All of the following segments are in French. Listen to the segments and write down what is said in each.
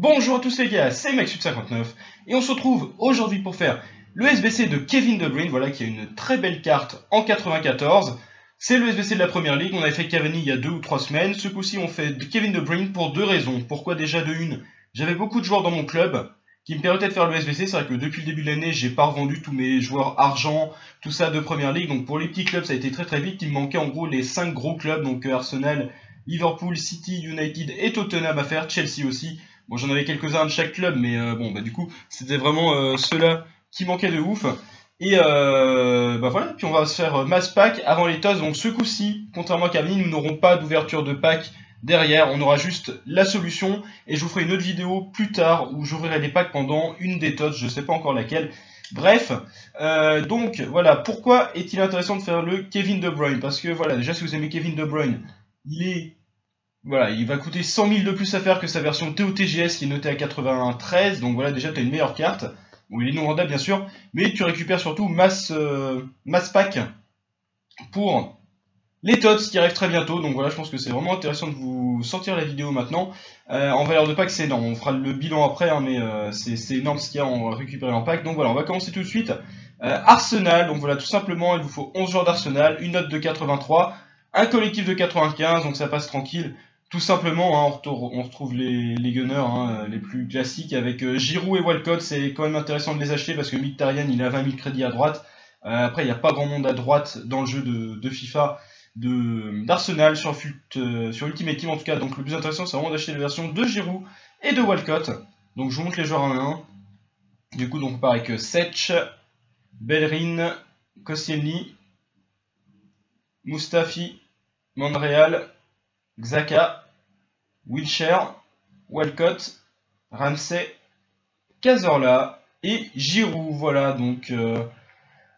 Bonjour à tous les gars, c'est MaxSub59 et on se retrouve aujourd'hui pour faire le SBC de Kevin De Bruyne, voilà qui a une très belle carte en 94. C'est le SBC de la première ligue, on avait fait Cavani il y a deux ou trois semaines, ce coup-ci on fait Kevin De Bruyne pour deux raisons. Pourquoi déjà de une, j'avais beaucoup de joueurs dans mon club qui me permettaient de faire le SBC, c'est vrai que depuis le début de l'année j'ai pas revendu tous mes joueurs argent, tout ça de première ligue, donc pour les petits clubs ça a été très très vite, il me manquait en gros les cinq gros clubs, donc euh, Arsenal, Liverpool, City, United et Tottenham à faire, Chelsea aussi. Bon, j'en avais quelques-uns de chaque club, mais euh, bon, bah, du coup, c'était vraiment euh, ceux-là qui manquaient de ouf. Et euh, bah voilà, puis on va se faire euh, mass pack avant les tosses. Donc ce coup-ci, contrairement à Camille, nous n'aurons pas d'ouverture de pack derrière. On aura juste la solution. Et je vous ferai une autre vidéo plus tard où j'ouvrirai les packs pendant une des tosses, Je sais pas encore laquelle. Bref, donc voilà, pourquoi est-il intéressant de faire le Kevin De Bruyne Parce que voilà, déjà si vous aimez Kevin De Bruyne, il est voilà, il va coûter 100 000 de plus à faire que sa version TOTGS qui est notée à 93, donc voilà, déjà tu as une meilleure carte, où il est non rendable bien sûr, mais tu récupères surtout masse euh, Pack pour les TOTS qui arrivent très bientôt, donc voilà, je pense que c'est vraiment intéressant de vous sortir la vidéo maintenant. Euh, en valeur de pack, c'est énorme, on fera le bilan après, hein, mais euh, c'est énorme ce qu'il y a en récupéré en pack. Donc voilà, on va commencer tout de suite. Arsenal, donc voilà, tout simplement, il vous faut 11 joueurs d'Arsenal, une note de 83, un collectif de 95, donc ça passe tranquille. Tout simplement, hein, on, retrouve, les, les gunners hein, euh, les plus classiques avec euh, Giroud et Walcott. C'est quand même intéressant de les acheter parce que Tarian il a 20 000 crédits à droite. Euh, après, il n'y a pas grand monde à droite dans le jeu de, de FIFA d'Arsenal sur, euh, sur Ultimate Team en tout cas. Donc le plus intéressant, c'est vraiment d'acheter les versions de Giroud et de Walcott. Donc je vous montre les joueurs en un. Du coup, donc, on que avec Sech, Bellerin, Koscielny, Mustafi, Montréal, Xaka, Wilshire, Walcott, Ramsey, Cazorla et Giroud. Voilà, donc euh,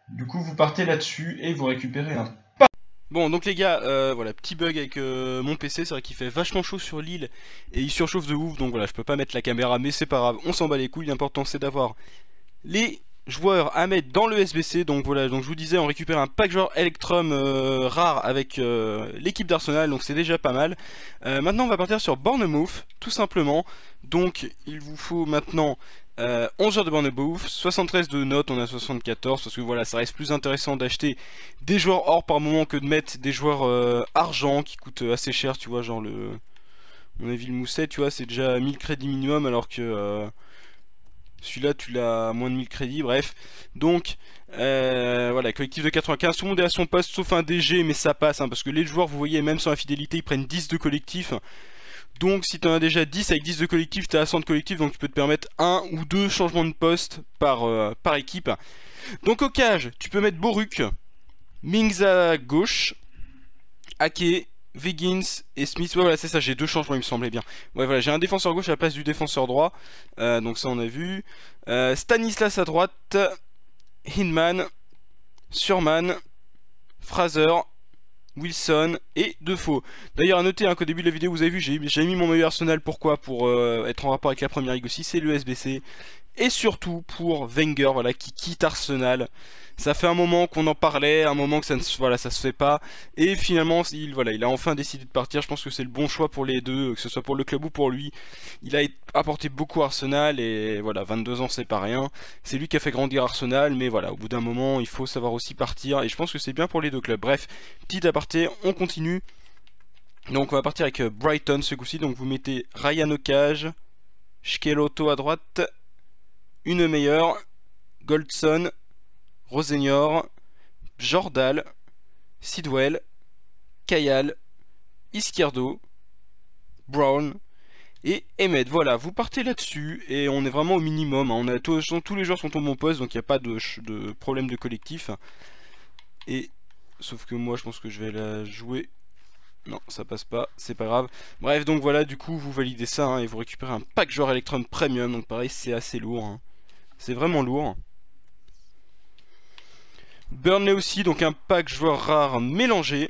du coup vous partez là-dessus et vous récupérez un Bon, donc les gars, euh, voilà, petit bug avec euh, mon PC, c'est vrai qu'il fait vachement chaud sur l'île et il surchauffe de ouf, donc voilà, je peux pas mettre la caméra, mais c'est pas grave, on s'en bat les couilles, l'important c'est d'avoir les joueurs à mettre dans le SBC. Donc voilà, donc je vous disais, on récupère un pack joueur Electrum euh, rare avec euh, l'équipe d'Arsenal, donc c'est déjà pas mal. Euh, maintenant, on va partir sur bornemouth tout simplement. Donc il vous faut maintenant 11 heures de bornemouth 73 de notes, on a 74, parce que voilà, ça reste plus intéressant d'acheter des joueurs or par moment que de mettre des joueurs argent qui coûtent assez cher, tu vois, genre le... On a vu le mousset, tu vois, c'est déjà 1000 crédits minimum alors que celui-là, tu l'as moins de 1000 crédits, bref. Donc, euh, voilà, collectif de 95, tout le monde est à son poste, sauf un DG, mais ça passe, hein, parce que les joueurs, vous voyez, même sans infidélité, ils prennent 10 de collectif. Donc, si tu en as déjà 10 avec 10 de collectif, tu as 100 de collectif, donc tu peux te permettre un ou deux changements de poste par, euh, par équipe. Donc, au cage, tu peux mettre Boruk, Mings à gauche, Haké. Viggins et Smith, ouais voilà c'est ça, j'ai deux changements il me semblait bien. Ouais voilà, j'ai un défenseur gauche à la place du défenseur droit, euh, donc ça on a vu. Euh, Stanislas à droite, Hinman, Surman, Fraser, Wilson et Defoe. D'ailleurs à noter hein, qu'au début de la vidéo vous avez vu, j'ai mis mon meilleur Arsenal, pourquoi Pour euh, être en rapport avec la première ligue aussi, c'est le SBC et surtout pour Wenger voilà, qui quitte Arsenal. Ça fait un moment qu'on en parlait, un moment que ça ne voilà, ça se fait pas. Et finalement, il, voilà, il a enfin décidé de partir. Je pense que c'est le bon choix pour les deux, que ce soit pour le club ou pour lui. Il a apporté beaucoup à Arsenal et voilà, 22 ans, c'est pas rien. C'est lui qui a fait grandir Arsenal, mais voilà, au bout d'un moment, il faut savoir aussi partir. Et je pense que c'est bien pour les deux clubs. Bref, petit aparté, on continue. Donc on va partir avec euh, Brighton ce coup-ci. Donc vous mettez Ryan Okage, Shkeloto à droite une meilleure, Goldson, Rosenior, Jordal, Sidwell, Kayal, Isquierdo, Brown et Emmett. Voilà, vous partez là-dessus et on est vraiment au minimum. Hein. On a tous les joueurs sont au bon poste, donc il n'y a pas de, problème de collectif. Et sauf que moi, je pense que je vais la jouer. Non, ça passe pas, c'est pas grave. Bref, donc voilà, du coup, vous validez ça hein, et vous récupérez un pack joueur Electron Premium. Donc pareil, c'est assez lourd. Hein. C'est vraiment lourd. Burnley aussi, donc un pack joueur rare mélangé.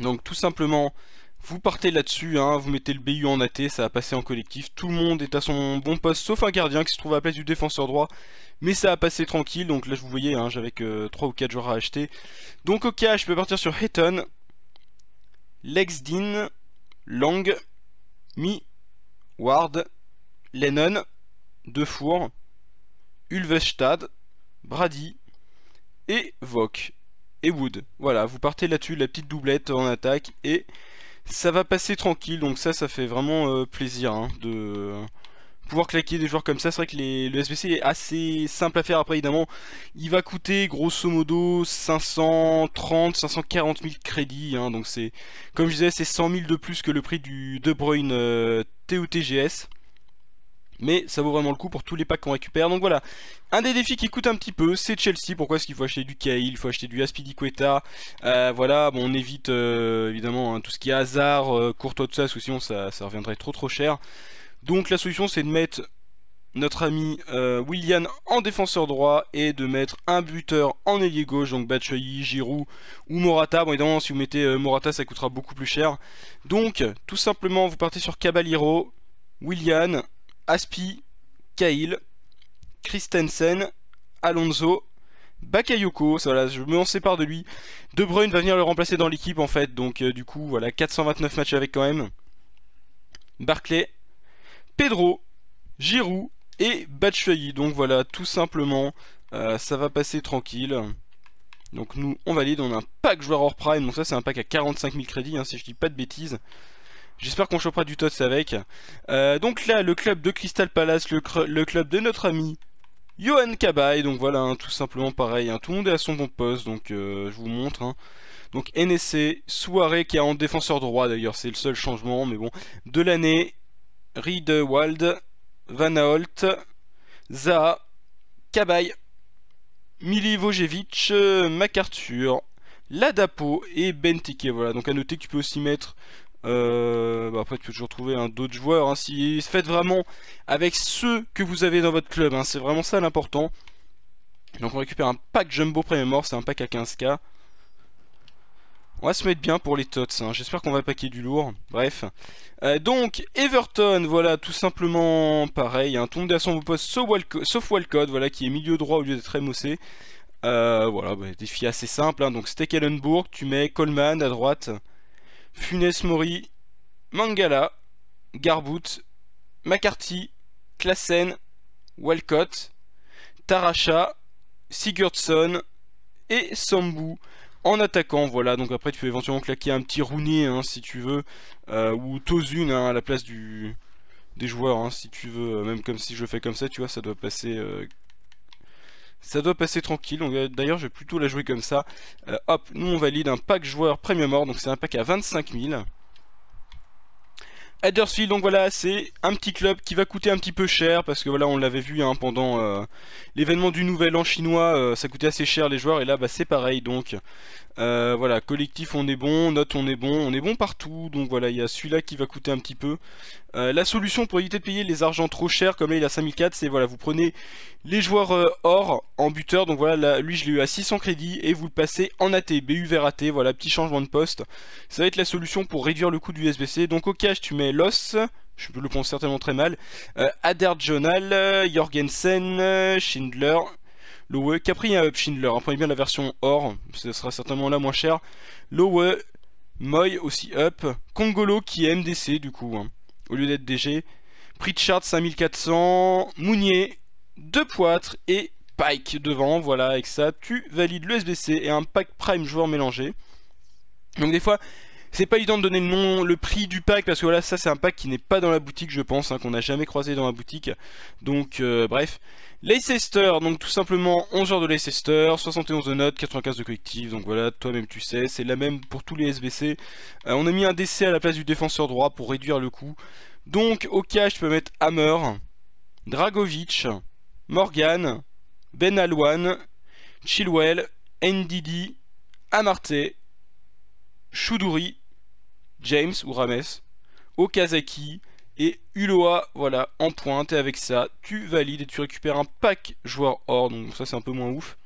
Donc tout simplement, vous partez là-dessus, hein, vous mettez le BU en AT, ça a passé en collectif. Tout le monde est à son bon poste, sauf un gardien qui se trouve à la place du défenseur droit. Mais ça a passé tranquille, donc là je vous voyez, hein, j'avais que 3 ou 4 joueurs à acheter. Donc au cas, je peux partir sur Lex Lexdin, Lang, Mi, Ward, Lennon, Defour, Ulvestad, Brady et Vok et Wood. Voilà, vous partez là-dessus, la petite doublette en attaque et ça va passer tranquille. Donc ça, ça fait vraiment euh, plaisir hein, de pouvoir claquer des joueurs comme ça. C'est vrai que le SBC est assez simple à faire. Après, évidemment, il va coûter grosso modo 530, 540 000 crédits. Hein. donc c'est, comme je disais, c'est 100 000 de plus que le prix du De Bruyne euh, TOTGS mais ça vaut vraiment le coup pour tous les packs qu'on récupère. Donc voilà, un des défis qui coûte un petit peu, c'est Chelsea. Pourquoi est-ce qu'il faut acheter du Cahill, il faut acheter du Aspidiqueta euh, Voilà, bon, on évite euh, évidemment hein, tout ce qui est hasard, euh, courtois, de ça, parce sinon ça, ça reviendrait trop trop cher. Donc la solution c'est de mettre notre ami William en défenseur droit et de mettre un buteur en ailier gauche, donc Batshuayi, Giroud ou Morata. Bon évidemment si vous mettez Morata ça coûtera beaucoup plus cher. Donc tout simplement vous partez sur Caballero, William, Aspi, Kyle, Christensen, Alonso, Bakayoko, voilà, je m'en sépare de lui. De Bruyne va venir le remplacer dans l'équipe en fait, donc euh, du coup, voilà, 429 matchs avec quand même. Barclay, Pedro, Giroud et Batshuayi. Donc voilà, tout simplement, euh, ça va passer tranquille. Donc nous, on valide, on a un pack joueur hors prime, donc ça c'est un pack à 45 000 crédits, hein, si je dis pas de bêtises. J'espère qu'on chopera du tots avec. Euh, donc là, le club de Crystal Palace, le, club de notre ami Johan Cabaye. Donc voilà, hein, tout simplement pareil. Hein. tout le monde est à son bon poste, donc euh, je vous montre. Hein. Donc NSC, Soirée qui est en défenseur droit d'ailleurs, c'est le seul changement, mais bon. De l'année, Reed Van Ault, Zaha, Cabaye, Vojevic, euh, MacArthur, Ladapo et Benteke. Voilà, donc à noter que tu peux aussi mettre euh, bah, après, tu peux toujours trouver un hein, d'autres joueurs. Hein, si faites vraiment avec ceux que vous avez dans votre club, hein. c'est vraiment ça l'important. Donc on récupère un pack Jumbo mort, c'est un pack à 15k. On va se mettre bien pour les tots, hein. j'espère qu'on va paquer du lourd, bref. Euh, donc, Everton, voilà, tout simplement pareil, un hein. on à son poste, sauf Walcott, voilà, qui est milieu droit au lieu d'être émoussé. Euh, voilà, bah, défi assez simple, donc Stekelenburg, tu mets Coleman à droite, Funes Mori, Mangala, Garbut, McCarthy, Klassen, Walcott, Taracha, Sigurdsson et Sambu en attaquant, voilà, donc après tu peux éventuellement claquer un petit Rooney hein, si tu veux, euh, ou Tozune hein, à la place du des joueurs hein, si tu veux, euh, même comme si je fais comme ça, tu vois, ça doit passer euh, ça doit passer tranquille. d'ailleurs, je vais plutôt la jouer comme ça. Euh, hop, nous on valide un pack joueur premium Mort. donc c'est un pack à 25 000. Huddersfield, donc voilà, c'est un petit club qui va coûter un petit peu cher parce que voilà, on l'avait vu hein, pendant euh, l'événement du Nouvel An chinois, euh, ça coûtait assez cher les joueurs et là, bah, c'est pareil. Donc euh, voilà, collectif on est bon, note on est bon, on est bon partout, donc voilà, il y a celui-là qui va coûter un petit peu. Euh, la solution pour éviter de payer les argents trop chers, comme là il a 5004, c'est voilà, vous prenez les joueurs euh, or en buteur, donc voilà, lui je l'ai eu à 600 crédits, et vous le passez en AT, BU vers AT, voilà, petit changement de poste. Ça va être la solution pour réduire le coût du SBC, donc au cash tu mets l'os, je le prononce certainement très mal, Ader Jorgensen, Schindler, Lowe, Capri euh, Schindler, prenez bien la version or, ce sera certainement la moins chère. Lowe, Moy aussi up, Congolo qui est MDC du coup, hein. au lieu d'être DG. Pritchard 5400, Mounier, deux poitres, et Pike devant, voilà, avec ça tu valides le SBC et un pack prime joueur mélangé. Donc des fois, c'est pas évident de donner le nom, le prix du pack, parce que voilà, ça c'est un pack qui n'est pas dans la boutique, je pense, hein, qu'on n'a jamais croisé dans la boutique. Donc, euh, bref. Leicester, donc tout simplement 11 heures de Leicester, 71 de notes, 95 de collectif, donc voilà, toi-même tu sais, c'est la même pour tous les SBC. Euh, on a mis un DC à la place du défenseur droit pour réduire le coût. Donc, au cash, je peux mettre Hammer, Dragovic, Morgan, Ben Alwan, Chilwell, Ndidi, Amarté, Choudouri James ou Rames, Okazaki et Uloa, voilà, en pointe. Et avec ça, tu valides et tu récupères un pack joueur or. Donc ça, c'est un peu moins ouf.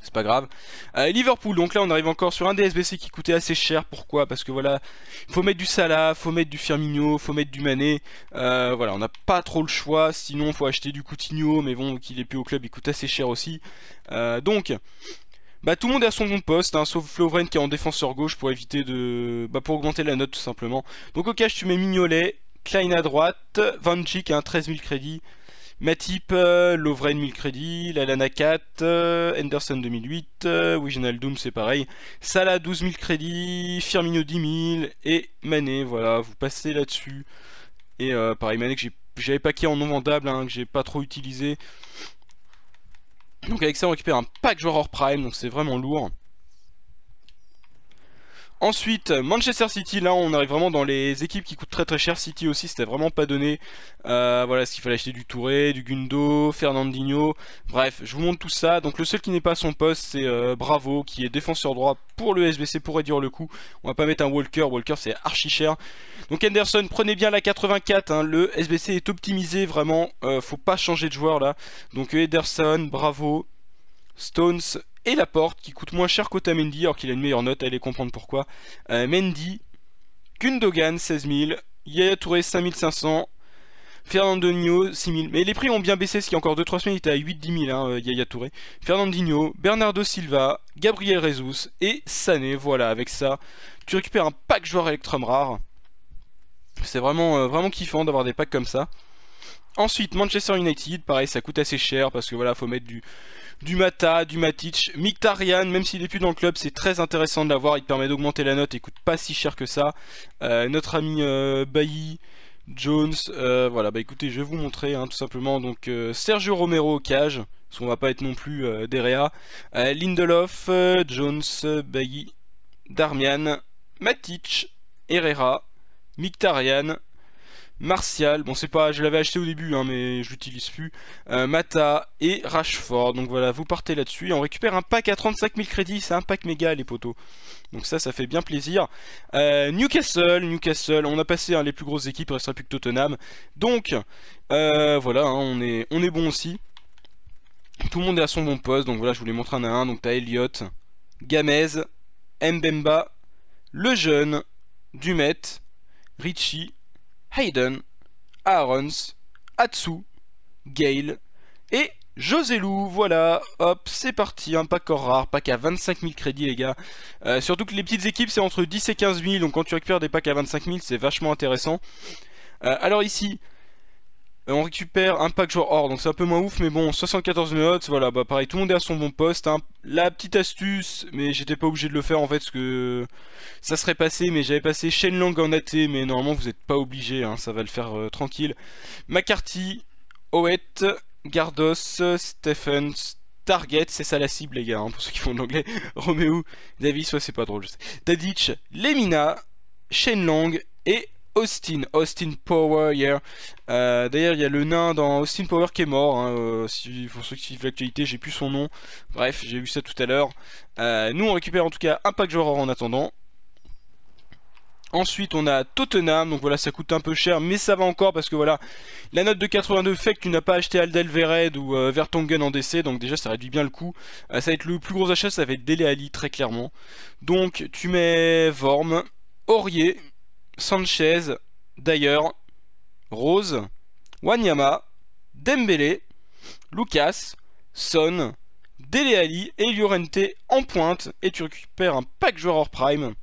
C'est pas grave. Euh, Liverpool, donc là on arrive encore sur un DSBC qui coûtait assez cher. Pourquoi Parce que voilà, faut mettre du Salah, faut mettre du Firmino, faut mettre du Mané. Euh, voilà, on n'a pas trop le choix. Sinon, faut acheter du Coutinho, mais bon, qu'il est plus au club, il coûte assez cher aussi. Euh, donc, bah tout le monde est à son bon poste, hein, sauf Floren qui est en défenseur gauche pour éviter de... Bah pour augmenter la note tout simplement. Donc au cash tu mets Mignolet, Klein à droite, Vanchik à 13 000 crédits, Matip, euh, Lovren 1000 crédits, Lalana 4, Anderson 2008, Wijnaldum Doom c'est pareil, Salah 12 000 crédits, Firmino 10 000 et Manet, voilà, vous passez là-dessus. Et euh, pareil Manet que j'avais paqué en non vendable, hein, que j'ai pas trop utilisé. Donc avec ça on récupère un pack joueur hors prime, donc c'est vraiment lourd. Ensuite, Manchester City, là on arrive vraiment dans les équipes qui coûtent très très cher. City aussi, c'était vraiment pas donné. Euh, voilà, ce qu'il fallait acheter du Touré, du Gundo, Fernandinho. Bref, je vous montre tout ça. Donc le seul qui n'est pas à son poste, c'est euh, Bravo, qui est défenseur droit pour le SBC pour réduire le coût. On va pas mettre un Walker, Walker c'est archi cher. Donc Henderson, prenez bien la 84, hein. le SBC est optimisé vraiment, euh, faut pas changer de joueur là. Donc Henderson, Bravo, Stones et la porte qui coûte moins cher qu'Otamendi, alors qu'il a une meilleure note, allez comprendre pourquoi. Euh, Mendy, Gundogan, 16 000. Yaya Touré, 5 500, Fernandinho, 6 000. Mais les prix ont bien baissé, ce qui est encore 2-3 semaines, il était à 8-10 000, hein, euh, Yaya Touré. Fernandinho, Bernardo Silva, Gabriel Rezus et Sané. Voilà, avec ça, tu récupères un pack joueur Electrum rare. C'est vraiment, euh, vraiment kiffant d'avoir des packs comme ça. Ensuite, Manchester United, pareil, ça coûte assez cher parce que voilà, faut mettre du, du Mata, du Matic, Mictarian, même s'il n'est plus dans le club, c'est très intéressant de l'avoir, il permet d'augmenter la note ne coûte pas si cher que ça. Euh, notre ami euh, Bailly, Jones, euh, voilà, bah écoutez, je vais vous montrer hein, tout simplement. Donc Sergio Romero au cage, parce qu'on va pas être non plus derrière. Lindelof, Jones, Bailly, Darmian, Matic, Herrera, Mictarian, Martial, bon c'est pas, je l'avais acheté au début hein, mais je l'utilise plus, euh, Mata et Rashford, donc voilà vous partez là-dessus, on récupère un pack à 35 000 crédits, c'est un pack méga les potos, donc ça ça fait bien plaisir. Euh, Newcastle, Newcastle, on a passé hein, les plus grosses équipes, il restera plus que Tottenham, donc euh, voilà hein, on, est, on est bon aussi, tout le monde est à son bon poste, donc voilà je vous montrer un à un, donc t'as Elliot Gamez, Mbemba, le jeune, Dumet, Richie, Hayden, Arons, Atsu, Gale et José voilà, hop, c'est parti, un pack rare, pack à 25 000 crédits les gars. Euh, surtout que les petites équipes c'est entre 10 et 15 000, donc quand tu récupères des packs à 25 000 c'est vachement intéressant. Euh, alors ici, euh, on récupère un pack joueur or, donc c'est un peu moins ouf, mais bon, 74 notes, voilà, bah pareil, tout le monde est à son bon poste. Hein. La petite astuce, mais j'étais pas obligé de le faire en fait, parce que ça serait passé, mais j'avais passé Shenlang en athée, mais normalement vous n'êtes pas obligé, hein, ça va le faire euh, tranquille. McCarthy, Oet, Gardos, Stephens, Target, c'est ça la cible les gars, hein, pour ceux qui font l'anglais, Romeo, Davis, ouais c'est pas drôle, Tadic, Lemina, Shenlong et Austin, Austin Power hier. Euh, d'ailleurs, il y a le nain dans Austin Power qui est mort. Hein, euh, pour ceux qui suivent l'actualité, j'ai plus son nom. Bref, j'ai vu ça tout à l'heure. Euh, nous, on récupère en tout cas un pack joueur en attendant. Ensuite, on a Tottenham. Donc voilà, ça coûte un peu cher, mais ça va encore parce que voilà, la note de 82 fait que tu n'as pas acheté Aldel Vered ou Vertonghen en DC. Donc déjà, ça réduit bien le coût. ça va être le plus gros achat, ça va être Dele Ali, très clairement. Donc, tu mets Vorm, Aurier. Sanchez, Dyer, Rose, Wanyama, Dembélé, Lucas, Son, Deleali et Llorente en pointe et tu récupères un pack joueur hors prime.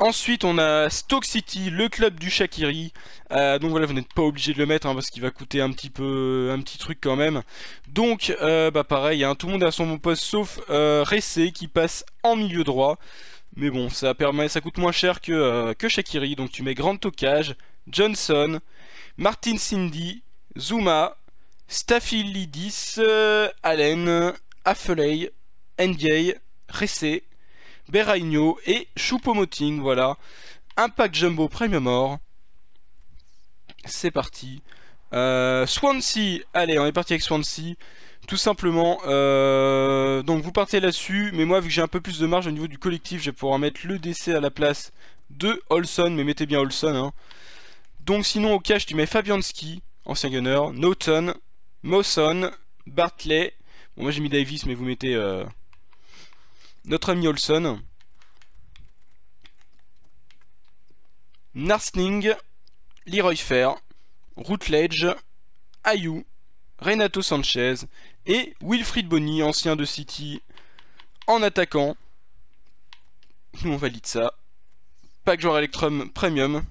Ensuite, on a Stoke City, le club du Shakiri. Euh, donc voilà, vous n'êtes pas obligé de le mettre hein, parce qu'il va coûter un petit peu, un petit truc quand même. Donc, euh, bah pareil, a hein, tout le monde à son poste sauf euh, Ressé qui passe en milieu droit. Mais bon, ça permet, ça coûte moins cher que, euh, que Shakiri. Donc tu mets Grand Tocage, Johnson, Martin Cindy, Zuma, Staphylidis, euh, Allen, Affeley, NJ, Ressé, Beraigno et Choupo-Moting. Voilà. Impact Jumbo Premium Or. C'est parti. Euh, Swansea, allez, on est parti avec Swansea. Tout simplement. Euh, donc vous partez là-dessus, mais moi vu que j'ai un peu plus de marge au niveau du collectif, je vais pouvoir mettre le DC à la place de Olson, mais mettez bien Olson. Hein. Donc sinon au cash tu mets Fabianski, ancien gunner, Naughton, Mawson, Bartley. Bon moi j'ai mis Davis, mais vous mettez euh, notre ami Olson. Narsning, Leroy Fair, Routledge, Ayou, Renato Sanchez et Wilfried Bonny, ancien de City, en attaquant. on valide ça. Pack joueur Electrum Premium.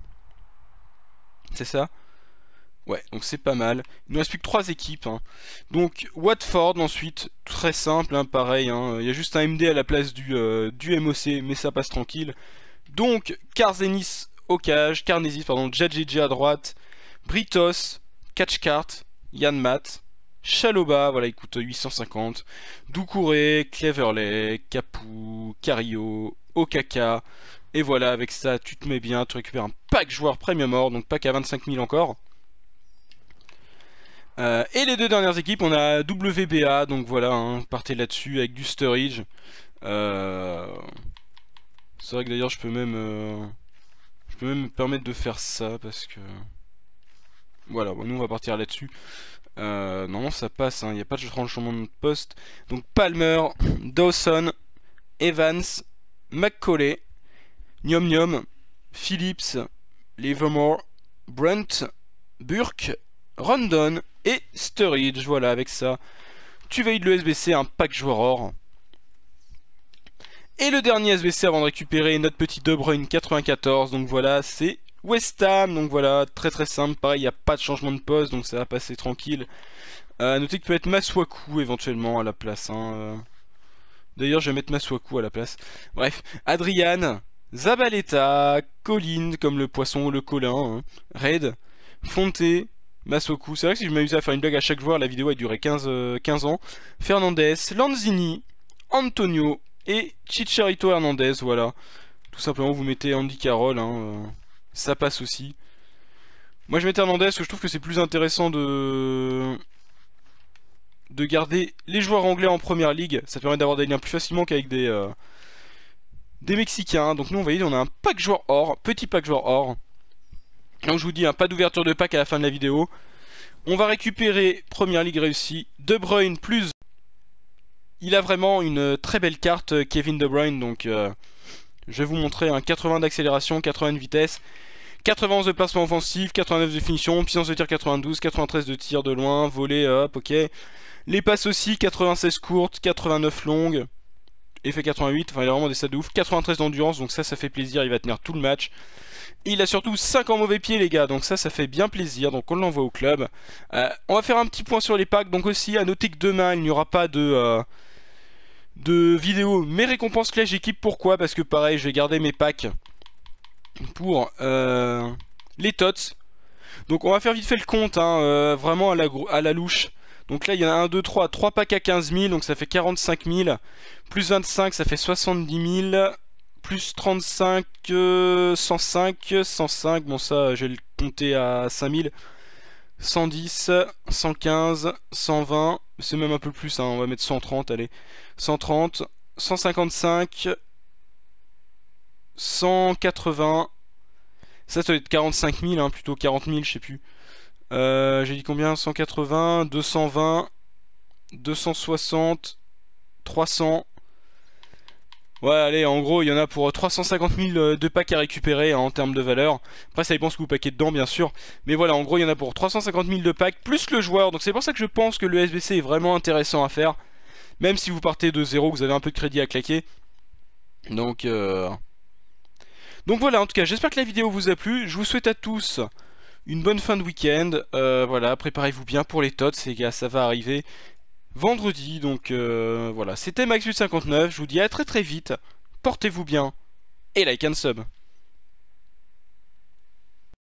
C'est ça Ouais, donc c'est pas mal. Il nous reste plus que 3 équipes. Hein. Donc Watford ensuite, très simple, hein, pareil. Hein. Il y a juste un MD à la place du, euh, du MOC, mais ça passe tranquille. Donc Carzenis au cage, Carnesis, pardon, à droite, Britos, Catchcart, Yann Matt, Chaloba, voilà, il coûte 850. Doucouré, Cleverley, Capou, Cario, Okaka. Et voilà, avec ça, tu te mets bien, tu récupères un pack joueur premium or, donc pack à 25 000 encore. Euh, et les deux dernières équipes, on a WBA, donc voilà, hein, partez là-dessus avec du storage. Euh, c'est vrai que d'ailleurs, je peux même... Euh, je peux même me permettre de faire ça, parce que... Voilà, nous on va partir là-dessus. Euh, non, ça passe, hein. il n'y a pas de changement de poste. Donc Palmer, Dawson, Evans, McCauley, Niom Niom, Phillips, Livermore, Brent, Burke, Rondon et Sturridge. Voilà, avec ça, tu veilles le SBC, un pack joueur or. Et le dernier SBC avant de récupérer notre petit De Bruyne 94. Donc voilà, c'est West Ham, donc voilà, très très simple, pareil, il n'y a pas de changement de poste, donc ça va passer tranquille. Euh, noter que peut être Maswaku éventuellement à la place. Hein, euh. D'ailleurs, je vais mettre Maswaku à la place. Bref, Adrian, Zabaleta, Colin, comme le poisson, le colin, hein. Red, Fonté, Maswaku. C'est vrai que si je m'amusais à faire une blague à chaque joueur, la vidéo a duré 15, 15 ans. Fernandez, Lanzini, Antonio et Chicharito Hernandez, voilà. Tout simplement, vous mettez Andy Carroll, hein, euh ça passe aussi. Moi je mets Hernandez parce que je trouve que c'est plus intéressant de de garder les joueurs anglais en première ligue. Ça permet d'avoir des liens plus facilement qu'avec des euh, des Mexicains. Donc nous on va dire on a un pack joueur or, petit pack joueur or. Donc je vous dis, un pas d'ouverture de pack à la fin de la vidéo. On va récupérer première ligue réussie. De Bruyne plus. Il a vraiment une euh, très belle carte euh, Kevin De Bruyne donc. Je vais vous montrer un hein, 80 d'accélération, 80 de vitesse, 91 de placement offensif, 89 de finition, puissance de tir 92, 93 de tir de loin, volée, hop, ok. Les passes aussi, 96 courtes, 89 longues, effet 88, enfin il a vraiment des stats de ouf. 93 d'endurance, donc ça, ça fait plaisir, il va tenir tout le match. Il a surtout 5 en mauvais pied les gars, donc ça, ça fait bien plaisir, donc on l'envoie au club. Euh, on va faire un petit point sur les packs, donc aussi à noter que demain, il n'y aura pas de... Euh, de vidéos mes récompenses clés j'équipe Pourquoi Parce que pareil, je vais garder mes packs pour euh, les tots. Donc on va faire vite fait le compte, hein, euh, vraiment à la, louche. Donc là, il y en a 1, 2, 3, 3 packs à 15 000, donc ça fait 45 000. Plus 25, ça fait 70 000. Plus 35, 105, 105, bon ça, je vais le compter à 5 110, 115, 120, c'est même un peu plus, hein, on va mettre 130, allez. 130, 155, 180, ça, ça doit être 45 000, hein, plutôt 40 000, je sais plus. Euh, j'ai dit combien 180, 220, 260, 300, Ouais, allez, en gros, il y en a pour 350 euh, 000 euh, de packs à récupérer hein, en termes de valeur. Après, ça dépend ce que vous paquez dedans, bien sûr. Mais voilà, en gros, il y en a pour 350 000 de packs, plus le joueur. Donc c'est pour ça que je pense que le SBC est vraiment intéressant à faire. Même si vous partez de zéro, vous avez un peu de crédit à claquer. Donc, euh, Donc voilà, en tout cas, j'espère que la vidéo vous a plu. Je vous souhaite à tous une bonne fin de week-end. voilà, préparez-vous bien pour les tots, les gars, ça va arriver vendredi. Donc euh, voilà, c'était max 59 Je vous dis à très très vite. Portez-vous bien et like and sub.